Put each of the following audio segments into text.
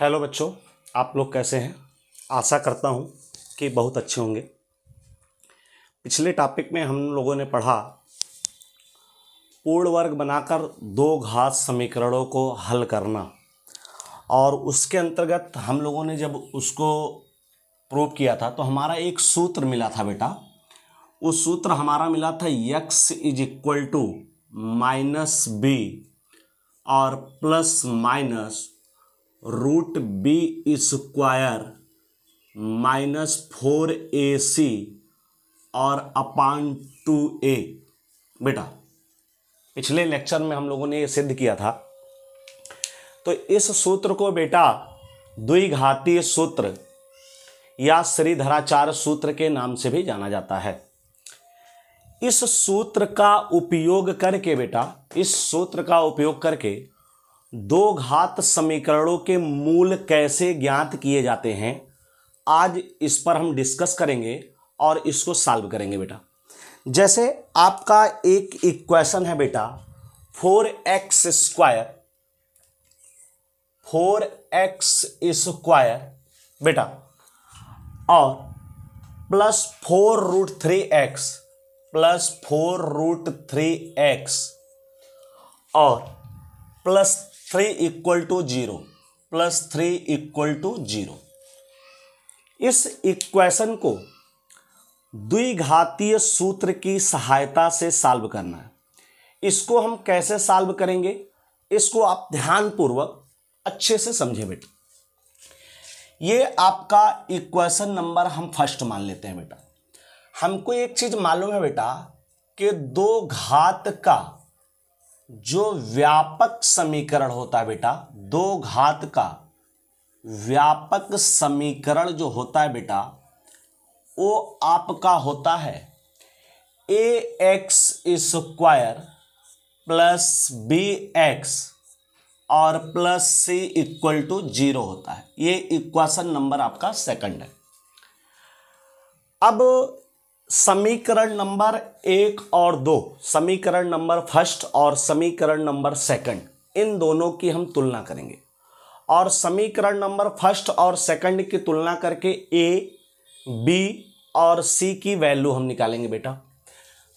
hello बच्चों आप लोग कैसे हैं आशा करता हूँ कि बहुत अच्छे होंगे पिछले टॉपिक में हम लोगों ने पढ़ा पूर्ण वर्ग बनाकर दो घात समीकरणों को हल करना और उसके अंतर्गत हम लोगों ने जब उसको प्रूव किया था तो हमारा एक सूत्र मिला था बेटा वो सूत्र हमारा मिला था x is equal to minus b और plus minus root b square minus four a c और अपान टू ए बेटा पिछले लेक्चर में हम लोगों ने यह सिद्ध किया था तो इस सूत्र को बेटा द्विघातीय सूत्र या श्रीधराचार्य सूत्र के नाम से भी जाना जाता है इस सूत्र का उपयोग करके बेटा इस सूत्र का उपयोग करके दो घात समीकरणों के मूल कैसे ज्ञात किए जाते हैं आज इस पर हम डिस्कस करेंगे और इसको सॉल्व करेंगे बेटा जैसे आपका एक इक्वेशन है बेटा four x square four x square बेटा और plus four root three x plus four root three x और plus three equal to zero plus three equal to zero इस इक्वेशन को द्विघातीय सूत्र की सहायता से साल्व करना है इसको हम कैसे साल्व करेंगे इसको आप ध्यानपूर्वक अच्छे से समझे बेटा ये आपका इक्वेशन नंबर हम फर्स्ट मान लेते हैं बेटा हमको एक चीज मालूम है बेटा कि दो घात का जो व्यापक समीकरण होता है बेटा दो घात का व्यापक समीकरण जो होता है बेटा वो आपका होता है a x square plus b x और plus c equal to zero होता है ये इक्वेशन नंबर आपका सेकंड है अब समीकरण नंबर एक और दो समीकरण नंबर फर्स्ट और समीकरण नंबर सेकंड इन दोनों की हम तुलना करेंगे और समीकरण नंबर फर्स्ट और सेकंड की तुलना करके ए बी और सी की वैल्यू हम निकालेंगे बेटा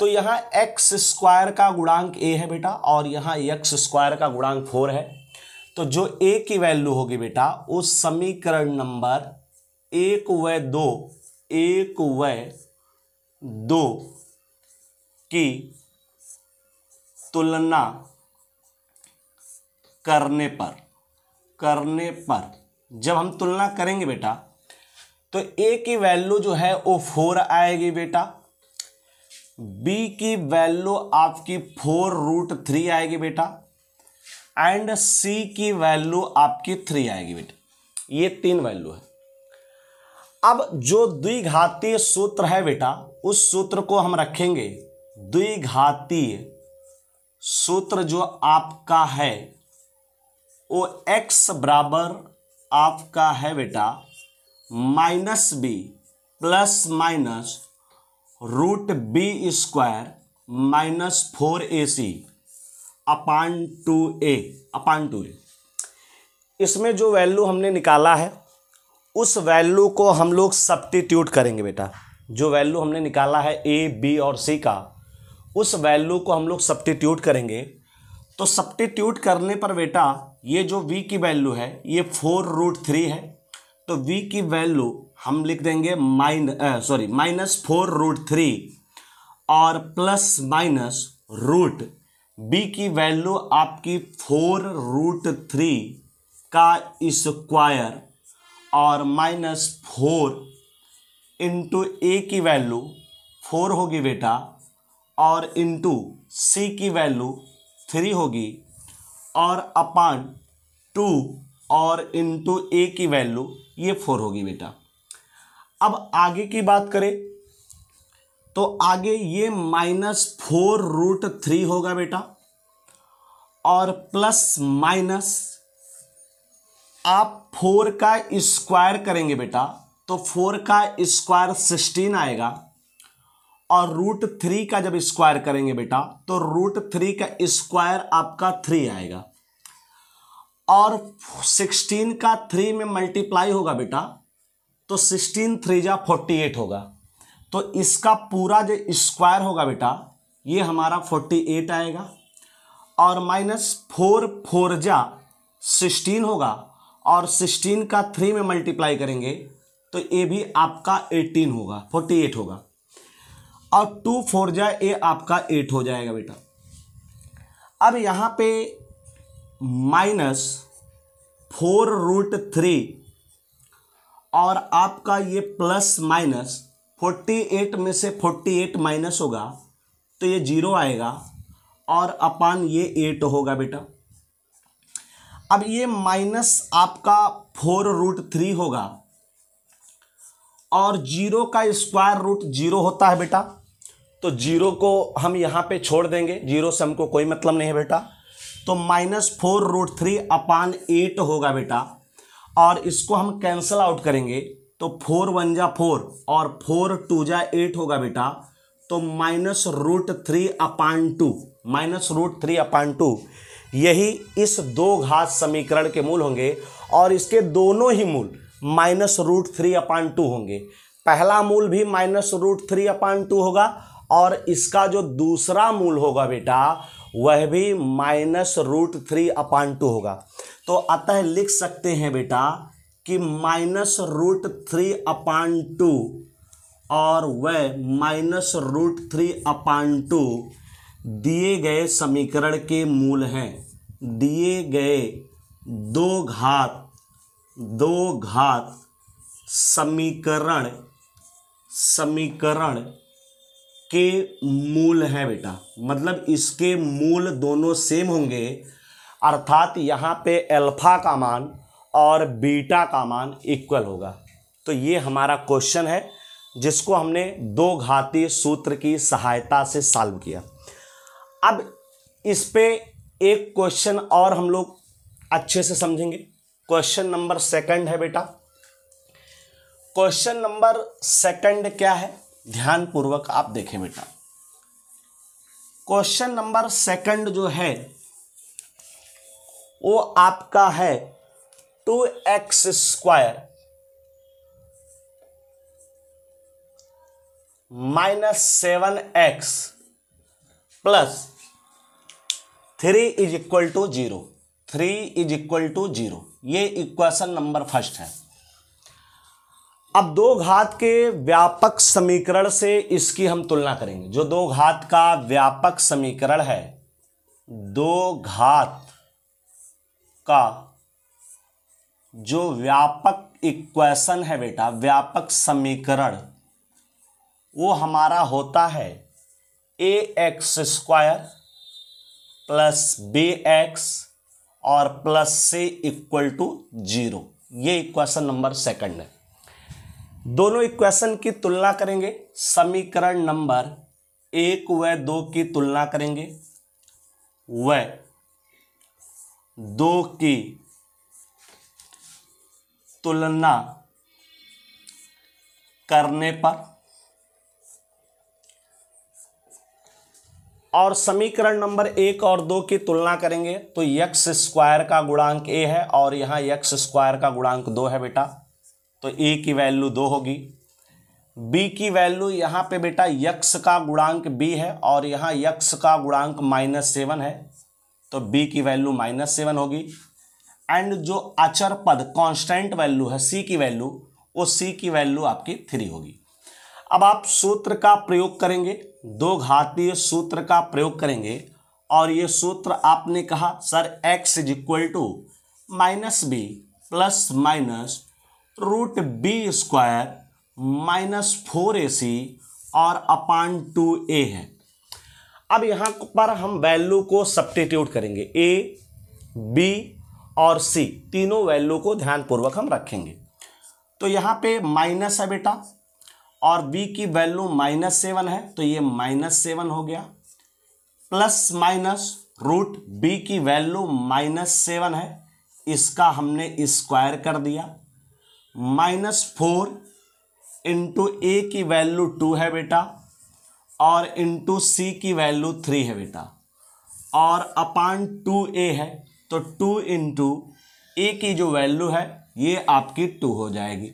तो यहाँ एक्स स्क्वायर का गुणांक ए है बेटा और यहाँ एक्स स्क्वायर का गुणांक फोर है तो जो ए की वैल्यू होगी बेटा उस समीकरण नंबर एक व दो एक व दो की तुलना करने पर करने पर जब हम तुलना करेंगे बेटा तो ए की वैल्यू जो है वो फोर आएगी बेटा बी की वैल्यू आपकी फोर रूट थ्री आएगी बेटा एंड सी की वैल्यू आपकी थ्री आएगी बेटा ये तीन वैल्यू है अब जो द्विघाती सूत्र है बेटा उस सूत्र को हम रखेंगे द्विघातीय सूत्र जो आपका है वो एक्स बराबर आपका है बेटा minus b plus minus root b square minus four a c upon two a upon two a इसमें जो वैल्यू हमने निकाला है उस वैल्यू को हम लोग सब्टीट्यूट करेंगे बेटा जो वैल्यू हमने निकाला है ए बी और सी का उस वैल्यू को हम लोग सब्टीट्यूट करेंगे तो सब्टीट्यूट करने पर बेटा ये जो वी की वैल्यू है ये फोर रूट थ्री है तो वी की वैल्यू हम लिख देंगे min sorry minus four root three और प्लस माइनस रूट बी की वैल्यू आपकी फोर रूट थ्री का स्क्वायर और माइनस फोर इंटू ए की वैल्यू फोर होगी बेटा और इंटू सी की वैल्यू थ्री होगी और अपान टू और इंटू ए की वैल्यू ये फोर होगी बेटा अब आगे की बात करें तो आगे ये माइनस फोर रूट थ्री होगा बेटा और प्लस माइनस आप फोर का स्क्वायर करेंगे बेटा तो फोर का स्क्वायर सिक्सटीन आएगा और रूट थ्री का जब स्क्वायर करेंगे बेटा तो रूट थ्री का स्क्वायर आपका थ्री आएगा और सिक्सटीन का थ्री में मल्टीप्लाई होगा बेटा तो सिक्सटीन थ्री जा फोर्टी एट होगा तो इसका पूरा जो स्क्वायर होगा बेटा ये हमारा फोर्टी एट आएगा और माइनस फोर फोर जा सिक्सटीन होगा और सिक्सटीन का थ्री में मल्टीप्लाई करेंगे तो ए भी आपका एटीन होगा फोर्टी एट होगा और टू फोर जाए ए आपका एट हो जाएगा बेटा अब यहाँ पे माइनस फोर रूट थ्री और आपका ये प्लस माइनस फोर्टी एट में से फोर्टी एट माइनस होगा तो ये जीरो आएगा और अपान ये एट होगा बेटा अब ये माइनस आपका फोर रूट थ्री होगा और जीरो का स्क्वायर रूट जीरो होता है बेटा तो जीरो को हम यहाँ पे छोड़ देंगे जीरो से हमको कोई मतलब नहीं है बेटा तो minus four root three upon eight होगा बेटा और इसको हम कैंसिल आउट करेंगे तो फोर वन जा फोर और फोर टू जा एट होगा बेटा तो minus root three upon two minus root three upon two यही इस दो घात समीकरण के मूल होंगे और इसके दोनों ही मूल minus root three upon two होंगे पहला मूल भी minus root three upon two होगा और इसका जो दूसरा मूल होगा बेटा वह भी minus root three upon two होगा तो अतः लिख सकते हैं बेटा कि minus root three upon two और वह minus root three upon two दिए गए समीकरण के मूल हैं दिए गए दो घात दो घात समीकरण समीकरण के मूल हैं बेटा मतलब इसके मूल दोनों सेम होंगे अर्थात यहाँ पे अल्फा का मान और बीटा का मान इक्वल होगा तो ये हमारा क्वेश्चन है जिसको हमने दो घाती सूत्र की सहायता से सॉल्व किया अब इस पे एक क्वेश्चन और हम लोग अच्छे से समझेंगे क्वेश्चन नंबर सेकंड है बेटा क्वेश्चन नंबर सेकंड क्या है ध्यानपूर्वक आप देखें बेटा क्वेश्चन नंबर सेकंड जो है वो आपका है two x square minus seven x plus three is equal to zero three is equal to zero ये इक्वेशन नंबर फर्स्ट है अब दो घात के व्यापक समीकरण से इसकी हम तुलना करेंगे जो दो घात का व्यापक समीकरण है दो घात का जो व्यापक इक्वेशन है बेटा व्यापक समीकरण वो हमारा होता है a x square plus b x और plus c equal to zero ये इक्वेशन नंबर सेकंड है दोनों इक्वेशन की तुलना करेंगे समीकरण नंबर एक व दो की तुलना करेंगे व दो की तुलना करने पर और समीकरण नंबर एक और दो की तुलना करेंगे तो यक्स स्क्वायर का गुणांक ए है और यहाँ यक्स स्क्वायर का गुणांक दो है बेटा तो ए की वैल्यू दो होगी बी की वैल्यू यहाँ पे बेटा यक्स का गुणांक बी है और यहाँ यक्स का गुणांक माइनस सेवन है तो बी की वैल्यू माइनस सेवन होगी एंड जो अचर पद कांस्टेंट वैल्यू है सी की वैल्यू वो सी की वैल्यू आपकी थ्री होगी अब आप सूत्र का प्रयोग करेंगे दो घातीय सूत्र का प्रयोग करेंगे और ये सूत्र आपने कहा sir x is equal to minus b plus minus root b square minus four a c और अपान टू ए है अब यहाँ पर हम वैल्यू को सब्टीट्यूट करेंगे ए बी और सी तीनों वैल्यू को ध्यानपूर्वक हम रखेंगे तो यहाँ पे माइनस है बेटा और बी की वैल्यू माइनस सेवन है तो ये माइनस सेवन हो गया प्लस माइनस रूट बी की वैल्यू माइनस सेवन है इसका हमने स्क्वायर कर दिया माइनस फोर इंटू ए की वैल्यू टू है बेटा और इंटू सी की वैल्यू थ्री है बेटा और अपान टू ए है तो टू इंटू ए की जो वैल्यू है ये आपकी टू हो जाएगी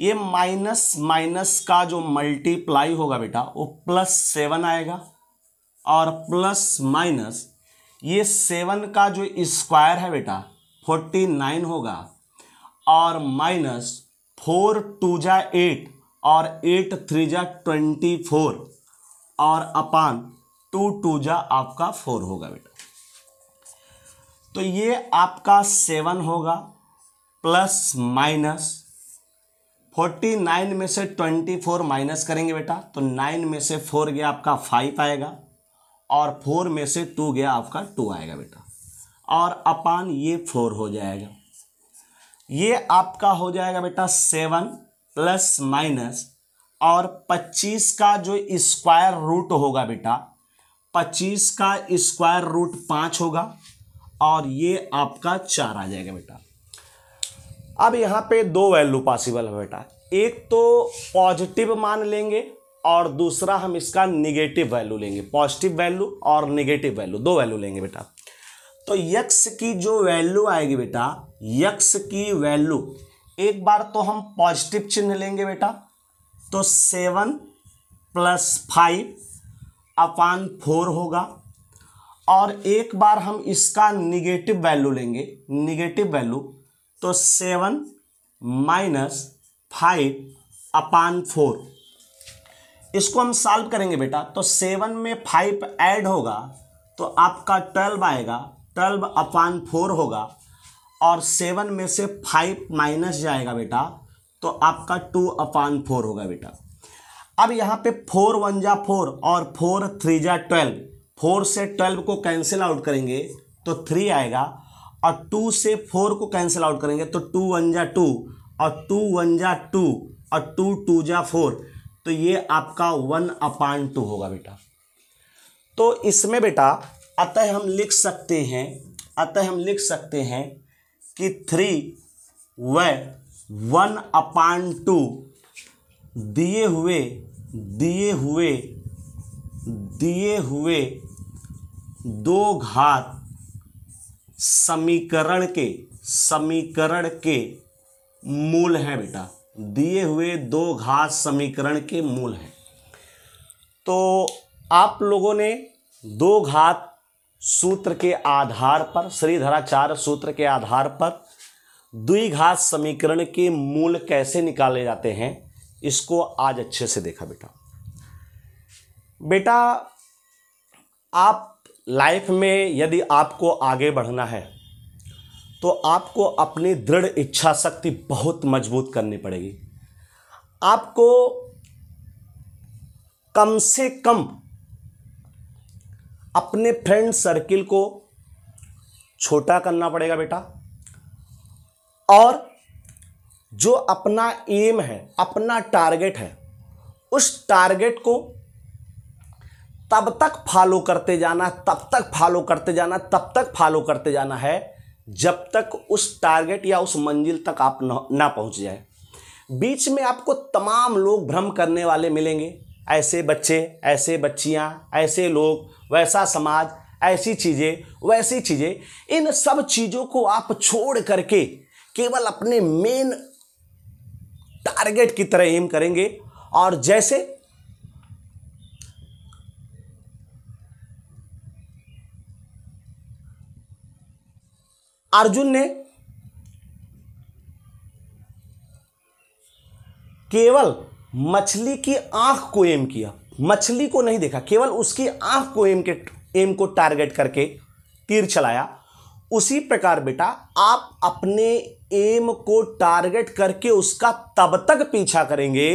ये माइनस माइनस का जो मल्टीप्लाई होगा बेटा वो प्लस सेवन आएगा और प्लस माइनस ये सेवन का जो स्क्वायर है बेटा फोर्टी नाइन होगा और माइनस फोर टू जा एट और एट थ्री जा ट्वेंटी फोर और अपान टू टू जा आपका फोर होगा बेटा तो ये आपका सेवन होगा प्लस माइनस फोर्टी नाइन में से ट्वेंटी फोर माइनस करेंगे बेटा तो नाइन में से फोर गया आपका फाइव आएगा और फोर में से टू गया आपका टू आएगा बेटा और अपान ये फोर हो जाएगा ये आपका हो जाएगा बेटा सेवन प्लस माइनस और पच्चीस का जो स्क्वायर रूट होगा बेटा पच्चीस का स्क्वायर रूट पाँच होगा और ये आपका चार आ जाएगा बेटा अब यहाँ पे दो वैल्यू पॉसिबल है बेटा एक तो पॉजिटिव मान लेंगे और दूसरा हम इसका निगेटिव वैल्यू लेंगे पॉजिटिव वैल्यू और निगेटिव वैल्यू दो वैल्यू लेंगे बेटा तो यक्स की जो वैल्यू आएगी बेटा यक्स की वैल्यू एक बार तो हम पॉजिटिव चिन्ह लेंगे बेटा तो seven plus five upon four होगा और एक बार हम इसका निगेटिव वैल्यू लेंगे निगेटिव वैल्यू तो seven minus five upon four इसको हम सॉल्व करेंगे बेटा तो सेवन में फाइव ऐड होगा तो आपका ट्वेल्व आएगा ट्वेल्व अपान फोर होगा और सेवन में से फाइव माइनस जाएगा बेटा तो आपका टू अपान फोर होगा बेटा अब यहाँ पे फोर वन जा फोर और फोर थ्री जा ट्वेल्व फोर से ट्वेल्व को कैंसिल आउट करेंगे तो थ्री आएगा और टू से फोर को कैंसिल आउट करेंगे तो टू वन जा टू और टू वन जा टू और टू टू जा फोर तो ये आपका वन अपान टू होगा बेटा तो इसमें बेटा अतः हम लिख सकते हैं अतः हम लिख सकते हैं कि थ्री व वन अपान टू दिए हुए दिए हुए दिए हुए दो घात समीकरण के समीकरण के मूल हैं बेटा दिए हुए दो घात समीकरण के मूल हैं तो आप लोगों ने दो घात सूत्र के आधार पर श्रीधराचार्य सूत्र के आधार पर द्विघात समीकरण के मूल कैसे निकाले जाते हैं इसको आज अच्छे से देखा बेटा बेटा आप लाइफ में यदि आपको आगे बढ़ना है तो आपको अपनी दृढ़ इच्छा शक्ति बहुत मजबूत करनी पड़ेगी आपको कम से कम अपने फ्रेंड सर्किल को छोटा करना पड़ेगा बेटा और जो अपना एम है अपना टारगेट है उस टारगेट को तब तक फॉलो करते जाना तब तक फॉलो करते जाना तब तक फॉलो करते जाना है जब तक उस टारगेट या उस मंजिल तक आप ना पहुंच जाए बीच में आपको तमाम लोग भ्रम करने वाले मिलेंगे ऐसे बच्चे ऐसे बच्चियां ऐसे लोग वैसा समाज ऐसी चीज़ें वैसी चीज़ें इन सब चीज़ों को आप छोड़ करके केवल अपने मेन टारगेट की तरह एम करेंगे और जैसे अर्जुन ने केवल मछली की आंख को एम किया मछली को नहीं देखा केवल उसकी आंख को एम के एम को टारगेट करके तीर चलाया उसी प्रकार बेटा आप अपने एम को टारगेट करके उसका तब तक पीछा करेंगे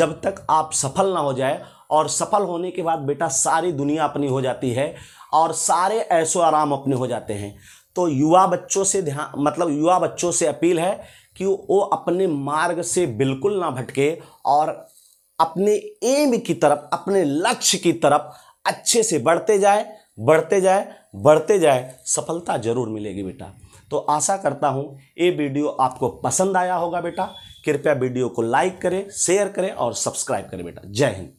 जब तक आप सफल ना हो जाए और सफल होने के बाद बेटा सारी दुनिया अपनी हो जाती है और सारे ऐसो आराम अपने हो जाते हैं तो युवा बच्चों से ध्यान मतलब युवा बच्चों से अपील है कि वो अपने मार्ग से बिल्कुल ना भटके और अपने एम की तरफ अपने लक्ष्य की तरफ अच्छे से बढ़ते जाए बढ़ते जाए बढ़ते जाए सफलता जरूर मिलेगी बेटा तो आशा करता हूँ ये वीडियो आपको पसंद आया होगा बेटा कृपया वीडियो को लाइक करें शेयर करें और सब्सक्राइब करें बेटा जय हिंद